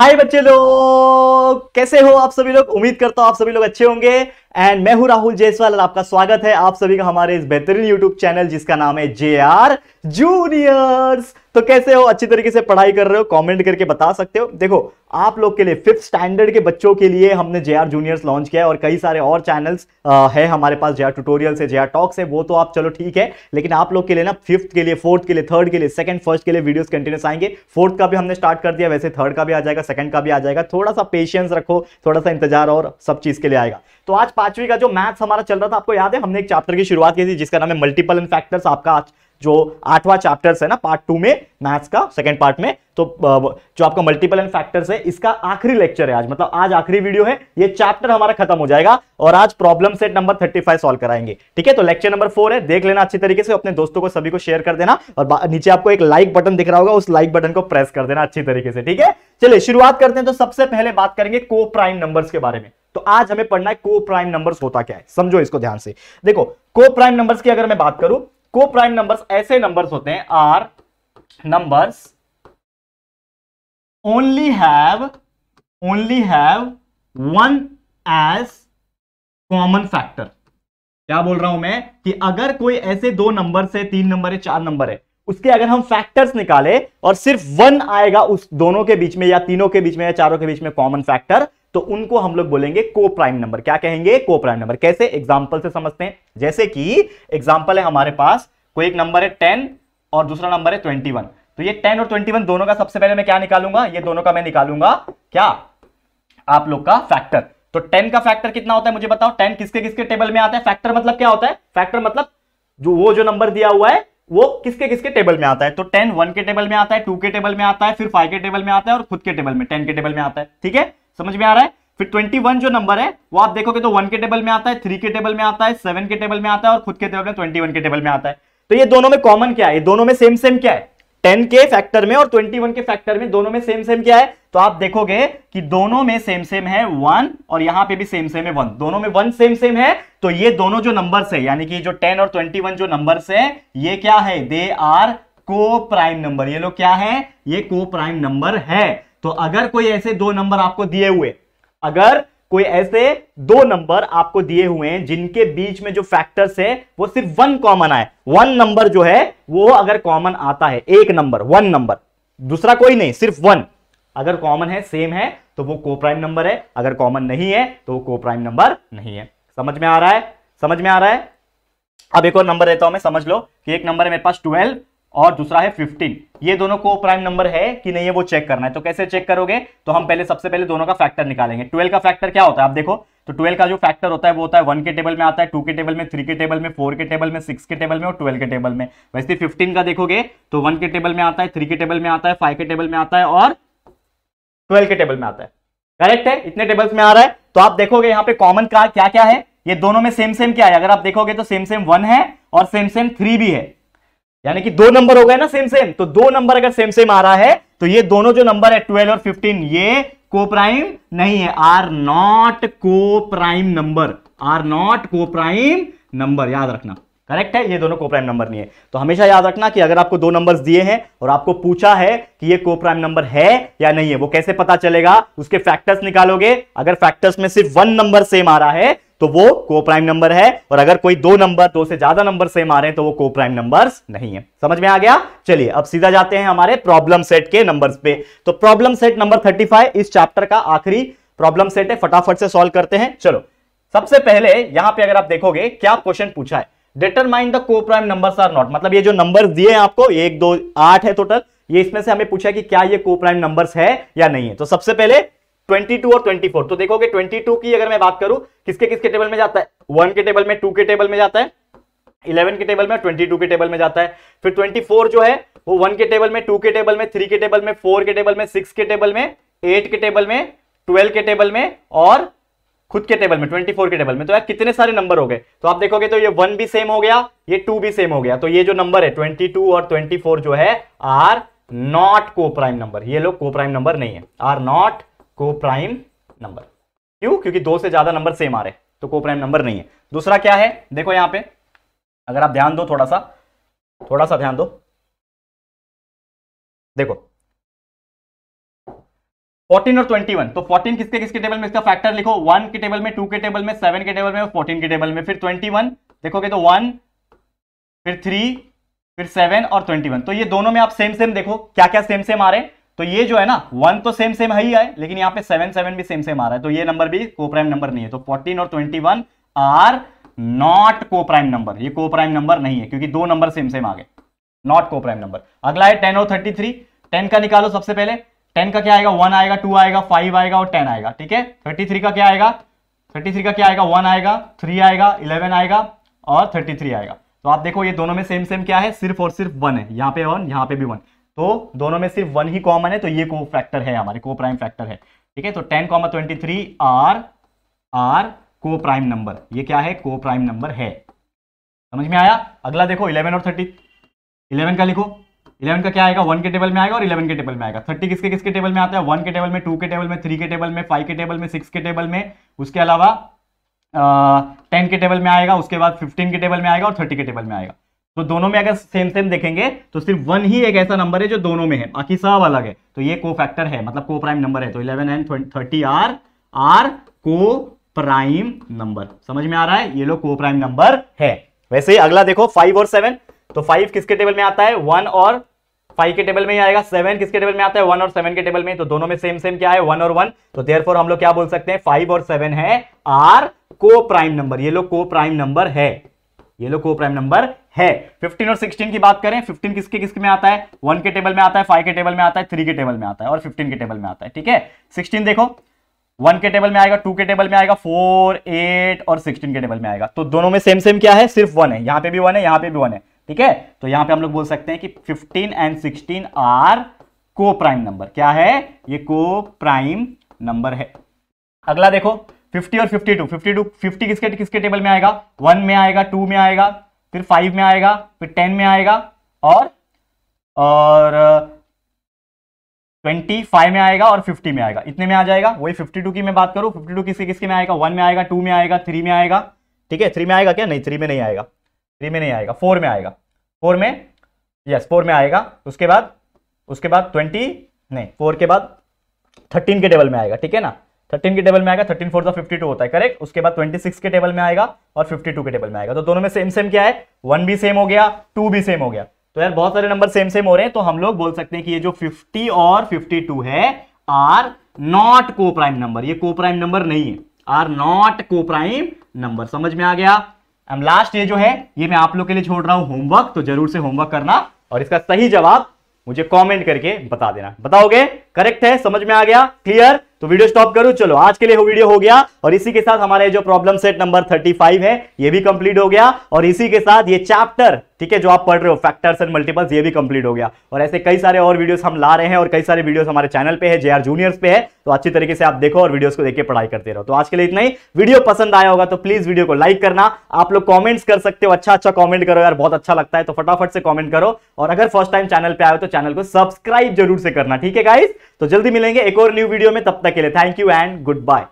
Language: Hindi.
हाय बच्चे लोग कैसे हो आप सभी लोग उम्मीद करता हूं आप सभी लोग अच्छे होंगे एंड मैं हूं राहुल जयसवाल आपका स्वागत है आप सभी का हमारे इस बेहतरीन यूट्यूब चैनल जिसका नाम है जे आर जूनियर्स तो कैसे हो अच्छी तरीके से पढ़ाई कर रहे हो कमेंट करके बता सकते हो देखो आप लोग के लिए फिफ्थ स्टैंडर्ड के बच्चों के लिए हमने जे आर जूनियर्स लॉन्च किया है और कई सारे और चैनल्स है हमारे पास जे आर ट्यूटोरियल्स है जे आर टॉक्स है वो तो आप चलो ठीक है लेकिन आप लोग के लिए ना फिफ्थ के लिए फोर्थ के लिए थर्ड के लिए सेकंड फर्स्ट के लिए वीडियोस कंटिन्यूस आएंगे फोर्थ का भी हमने स्टार्ट कर दिया वैसे थर्ड का भी आ जाएगा सेकंड का भी आ जाएगा थोड़ा सा पेशेंस रखो थोड़ा सा इंतजार और सब चीज के लिए आएगा तो आज पांचवी का जो मैथ्स हमारा चल रहा था आपको याद है हमने एक चैप्टर की शुरुआत की थी जिसका नाम है मल्टीपल इन फैक्टर्स आपका आज जो आठवां चैप्टर्स है ना पार्ट टू में मैथ्स का सेकंड पार्ट में तो जो आपका मल्टीपल एंड फैक्टर्स है इसका आखिरी लेक्चर है आज मतलब आज आखिरी वीडियो है ये चैप्टर हमारा खत्म हो जाएगा और आज प्रॉब्लम सेट नंबर 35 सॉल्व कराएंगे ठीक है तो लेक्चर नंबर फोर है देख लेना अच्छी तरीके से अपने दोस्तों को सभी को शेयर कर देना और नीचे आपको एक लाइक बटन दिख रहा होगा उस लाइक बटन को प्रेस कर देना अच्छी तरीके से ठीक है चलिए शुरुआत करते हैं तो सबसे पहले बात करेंगे को प्राइम नंबर्स के बारे में तो आज हमें पढ़ना है को प्राइम नंबर होता क्या है समझो इसको ध्यान से देखो को प्राइम नंबर की अगर मैं बात करूं को प्राइम नंबर ऐसे नंबर होते हैं are numbers only have only have one as common factor क्या बोल रहा हूं मैं कि अगर कोई ऐसे दो नंबर है तीन नंबर है चार नंबर है उसके अगर हम फैक्टर्स निकाले और सिर्फ वन आएगा उस दोनों के बीच में या तीनों के बीच में या चारों के बीच में कॉमन फैक्टर तो उनको हम लोग बोलेंगे को प्राइम नंबर क्या कहेंगे को प्राइम नंबर कैसे एग्जाम्पल से समझते हैं जैसे कि एग्जाम्पल है हमारे पास कोई एक नंबर है टेन और दूसरा नंबर है ट्वेंटी वन तो ये टेन और ट्वेंटी वन दोनों का सबसे पहले मैं क्या निकालूंगा ये दोनों का मैं निकालूंगा क्या आप लोग का फैक्टर तो टेन का फैक्टर कितना होता है मुझे बताओ टेन किसके किसके टेबल में आता है फैक्टर मतलब क्या होता है फैक्टर मतलब जो वो जो नंबर दिया हुआ है वो किसके किसके टेबल में आता है तो टेन वन के टेबल में आता है टू के टेबल में आता है फिर फाइव के टेबल में आता है और खुद के टेबल में टेन के टेबल में आता है ठीक है समझ में आ रहा है फिर 21 जो नंबर है वो आप देखोगे तो वन के टेबल में आता है थ्री के टेबल में आता है सेवन के टेबल में आता है और खुद के टेबल में ट्वेंटी के टेबल में आता है तो ये दोनों में कॉमन क्या है ये दोनों में सेम सेम क्या है टेन के फैक्टर में और ट्वेंटी के फैक्टर में दोनों में सेम सेम क्या है तो आप देखोगे कि दोनों में सेम सेम है वन और यहां पे भी सेम सेम है वन दोनों में वन सेम सेम है तो ये दोनों जो नंबर्स है यानी कि जो टेन और ट्वेंटी वन जो नंबर्स है ये क्या है they are co prime number ये लोग क्या है ये को प्राइम नंबर है तो अगर कोई ऐसे दो नंबर आपको दिए हुए अगर कोई ऐसे दो नंबर आपको दिए हुए हैं जिनके बीच में जो फैक्टर्स है वो सिर्फ वन कॉमन आए वन नंबर जो है वो अगर कॉमन आता है एक नंबर वन नंबर दूसरा कोई नहीं सिर्फ वन अगर कॉमन है सेम है तो वो को प्राइम नंबर है अगर कॉमन नहीं है तो वो को प्राइम नंबर नहीं है समझ में आ रहा है समझ में आ रहा है अब एक और नंबर देता हूं मैं समझ लो कि एक नंबर है मेरे पास ट्वेल्व और दूसरा है फिफ्टीन ये दोनों को प्राइम नंबर है कि नहीं है वो चेक करना है तो कैसे चेक करोगे तो हम पहले सबसे पहले दोनों का फैक्टर निकालेंगे ट्वेल्व का फैक्टर क्या होता है आप देखो तो ट्वेल्व का जो फैक्टर होता है वो होता है वन के टेबल में आता है टू के टेबल में थ्री के टेबल में फोर के टेबल में सिक्स के टेबल में और ट्वेल्व के टेबल में वैसे फिफ्टीन का देखोगे तो वन के टेबल में आता है थ्री के टेबल में आता है फाइव के टेबल में आता है और ट्वेल्व के टेबल में आता है करेक्ट है इतने टेबल्स में आ रहा है तो आप देखोगे यहाँ पे कॉमन का क्या क्या है ये दोनों में सेम सेम क्या है अगर आप देखोगे तो सेम सेम वन है और सेम सेम थ्री भी है यानी कि दो नंबर हो गए ना सेम सेम तो दो नंबर अगर सेम सेम आ रहा है तो ये दोनों जो नंबर है ट्वेल्व और फिफ्टीन ये को प्राइम नहीं है are not co prime number are not co prime number याद रखना करेक्ट है ये दोनों को प्राइम नंबर नहीं है तो हमेशा याद रखना कि अगर आपको दो नंबर्स दिए हैं और आपको पूछा है कि ये को प्राइम नंबर है या नहीं है वो कैसे पता चलेगा उसके फैक्टर्स निकालोगे अगर फैक्टर्स में सिर्फ वन नंबर सेम आ रहा है तो वो को प्राइम नंबर है और अगर कोई दो नंबर दो से ज्यादा नंबर सेम आ रहे हैं तो वो को प्राइम नंबर नहीं है समझ में आ गया चलिए अब सीधा जाते हैं हमारे प्रॉब्लम सेट के नंबर्स पे तो प्रॉब्लम सेट नंबर 35 इस चैप्टर का आखिरी प्रॉब्लम सेट है फटाफट से सॉल्व करते हैं चलो सबसे पहले यहां पर अगर आप देखोगे क्या क्वेश्चन पूछा है determine the co prime number are not मतलब ये जो नंबर दिए हैं आपको एक दो आठ है टोटल ये इसमें से हमें पूछा कि क्या ये को प्राइम नंबर है या नहीं है तो सबसे पहले 22 और 24 तो देखोगे 22 की अगर मैं बात करूं किसके किसके टेबल में जाता है वन के टेबल में टू के टेबल में जाता है इलेवन के टेबल में ट्वेंटी टू के टेबल में जाता है फिर ट्वेंटी फोर जो है वो वन के टेबल में टू के टेबल में थ्री के टेबल में फोर के टेबल में सिक्स के टेबल में एट के टेबल में ट्वेल्व के टेबल में और खुद के टेबल में ट्वेंटी फोर के टेबल में तो यार कितने सारे नंबर हो गए तो आप देखोगे तो ये वन भी सेम हो गया ये टू भी सेम हो गया तो ये जो नंबर है ट्वेंटी टू और ट्वेंटी फोर जो है are not co prime number ये लोग को प्राइम नंबर नहीं है are not co prime number क्यों क्योंकि दो से ज्यादा नंबर सेम आ रहे तो को प्राइम नंबर नहीं है दूसरा क्या है देखो यहां पे अगर आप ध्यान दो थोड़ा सा थोड़ा सा ध्यान दो देखो 14 और 21 तो 14 किसके किसके टेबल में इसका फैक्टर लिखो 1 के टेबल में 2 के टेबल में 7 के टेबल में 14 के टेबल में फिर 21 देखोगे तो 1 फिर 3 फिर 7 और 21 तो ये दोनों में आप सेम सेम देखो क्या क्या सेम सेम आ रहे हैं तो ये जो है ना वन तो सेम सेम है ही है लेकिन यहाँ पे सेवन सेवन भी सेम सेम आ रहा है तो ये नंबर भी को प्राइम नंबर नहीं है तो फोर्टीन और twenty one are not co prime number ये को प्राइम नंबर नहीं है क्योंकि दो नंबर सेम सेम आ गए नॉट को प्राइम नंबर अगला है टेन और थर्टी थ्री टेन का निकालो सबसे पहले टेन का क्या आएगा वन आएगा टू आएगा फाइव आएगा और टेन आएगा ठीक है थर्टी थ्री का क्या आएगा थर्टी थ्री का क्या आएगा वन आएगा थ्री आएगा इलेवन आएगा और थर्टी थ्री आएगा तो आप देखो ये दोनों में सेम सेम क्या है सिर्फ और सिर्फ वन है यहाँ पे वन यहाँ पे भी वन तो दोनों में सिर्फ वन ही कॉमन है तो ये को फैक्टर है हमारे को प्राइम फैक्टर है ठीक है तो ten common twenty three are are co prime number ये क्या है को प्राइम नंबर है समझ में आया अगला देखो इलेवन और थर्टी इलेवन का लिखो इलेवन का क्या आएगा वन के टेबल में आएगा और इलेवन के टेबल में आएगा थर्टी किसके किसके टेबल में आता है वन के टेबल में टू के टेबल में थ्री के टेबल में फाइव के टेबल में सिक्स के टेबल में उसके अलावा टेन के टेबल में आएगा उसके बाद फिफ्टीन के टेबल में आएगा और थर्टी के टेबल में आएगा तो दोनों में अगर सेम सेम देखेंगे तो सिर्फ वन ही एक ऐसा नंबर है जो दोनों में है बाकी सब अलग है तो ये को फैक्टर है मतलब को प्राइम नंबर है तो eleven and thirty are are co prime number समझ में आ रहा है ये लोग को प्राइम नंबर है वैसे ही अगला देखो फाइव और सेवन तो फाइव किसके टेबल में आता है वन और फाइव के टेबल में ही आएगा सेवन किसके टेबल में आता है वन और सेवन के टेबल में तो दोनों में सेम सेम क्या है वन और वन तो देयर हम लोग क्या बोल सकते हैं फाइव और सेवन है आर को प्राइम नंबर ये लोग को प्राइम नंबर है ये लो को प्राइम नंबर है 15 और 16 की बात करें 15 किसके किसके में आता है वन के टेबल में आता है फाइव के टेबल में आता है थ्री के टेबल में आता है और 15 के टेबल में आता है ठीक है 16 देखो वन के टेबल में आएगा टू के टेबल में आएगा फोर एट और 16 के टेबल में आएगा तो दोनों में सेम सेम क्या है सिर्फ वन है यहां पे भी वन है यहां पे भी वन है ठीक है तो यहां पे हम लोग बोल सकते हैं कि fifteen and sixteen are co prime number क्या है ये को प्राइम नंबर है अगला देखो फिफ्टी और fifty two fifty two fifty किसके किसके टेबल में आएगा वन में आएगा टू में आएगा फिर फाइव में आएगा फिर टेन में आएगा और और ट्वेंटी फाइव में आएगा और फिफ्टी में आएगा इतने में आ जाएगा वही फिफ्टी टू की मैं बात करूं फिफ्टी टू किसके किसके में आएगा वन में आएगा टू में आएगा थ्री में आएगा ठीक है थ्री में आएगा क्या नहीं थ्री में नहीं आएगा थ्री में नहीं आएगा फोर में आएगा फोर में यस फोर में आएगा उसके बाद उसके बाद ट्वेंटी नहीं फोर के बाद थर्टीन के टेबल में आएगा ठीक है ना थर्टीन के टेबल में आएगा थर्टीन फोर फिफ्टी टू होता है करेक्ट उसके बाद ट्वेंटी सिक्स के टेबल में आएगा और फिफ्टी टू के टेबल में आएगा तो दोनों में सेम सेम क्या है वन भी सेम हो गया टू भी सेम हो गया तो यार बहुत सारे नंबर सेम सेम हो रहे हैं तो हम लोग बोल सकते हैं कि ये जो फिफ्टी और फिफ्टी टू है are not co prime number ये को प्राइम नंबर नहीं है are not co prime number समझ में आ गया एम लास्ट ये जो है ये मैं आप लोग के लिए छोड़ रहा हूं होमवर्क तो जरूर से होमवर्क करना और इसका सही जवाब मुझे कॉमेंट करके बता देना बताओगे करेक्ट है समझ में आ गया क्लियर तो वीडियो स्टॉप करो चलो आज के लिए वीडियो हो गया और इसी के साथ हमारे जो प्रॉब्लम सेट नंबर 35 है ये भी कंप्लीट हो गया और इसी के साथ ये चैप्टर ठीक है जो आप पढ़ रहे हो फैक्टर्स एंड मल्टीपल्स ये भी कंप्लीट हो गया और ऐसे कई सारे और वीडियोस हम ला रहे हैं और कई सारे वीडियोस हमारे चैनल पे है जे जूनियर्स पे है तो अच्छी तरीके से आप देखो और वीडियोस को देखिए पढ़ाई करते रहो तो आज के लिए इतना ही वीडियो पसंद आया होगा तो प्लीज वीडियो को लाइक करना आप लोग कॉमेंट्स कर सकते हो अच्छा अच्छा कॉमेंट करो यार बहुत अच्छा लगता है तो फटाफट से कॉमेंट करो और अगर फर्स्ट टाइम चैनल पर आए तो चैनल को सब्सक्राइब जरूर से करना ठीक है गाइज तो जल्दी मिलेंगे एक और न्यू वीडियो में तब तक के लिए thank you and good bye